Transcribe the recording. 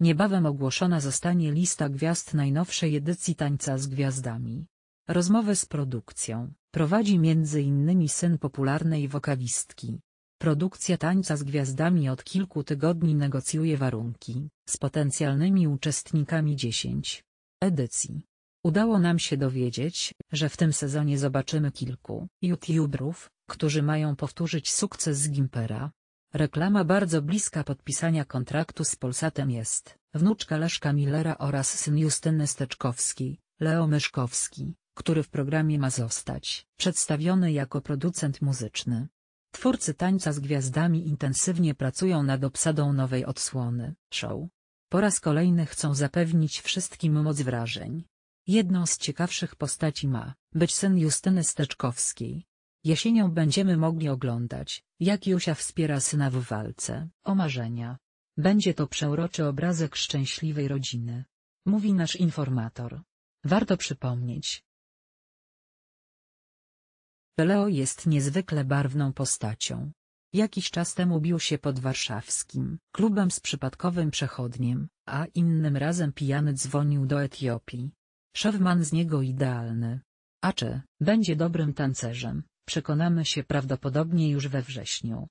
Niebawem ogłoszona zostanie lista gwiazd najnowszej edycji Tańca z Gwiazdami. Rozmowę z produkcją prowadzi m.in. syn popularnej wokalistki. Produkcja Tańca z Gwiazdami od kilku tygodni negocjuje warunki z potencjalnymi uczestnikami 10 edycji. Udało nam się dowiedzieć, że w tym sezonie zobaczymy kilku youtuberów, którzy mają powtórzyć sukces Gimpera, Reklama bardzo bliska podpisania kontraktu z Polsatem jest wnuczka Leszka Millera oraz syn Justyny Steczkowski, Leo Myszkowski, który w programie ma zostać przedstawiony jako producent muzyczny. Twórcy Tańca z Gwiazdami intensywnie pracują nad obsadą nowej odsłony show. Po raz kolejny chcą zapewnić wszystkim moc wrażeń. Jedną z ciekawszych postaci ma być syn Justyny Steczkowskiej, Jesienią będziemy mogli oglądać, jak Jusia wspiera syna w walce o marzenia. Będzie to przeuroczy obrazek szczęśliwej rodziny. Mówi nasz informator. Warto przypomnieć. Leo jest niezwykle barwną postacią. Jakiś czas temu bił się pod warszawskim klubem z przypadkowym przechodniem, a innym razem pijany dzwonił do Etiopii. Szewman z niego idealny. A czy będzie dobrym tancerzem? Przekonamy się prawdopodobnie już we wrześniu.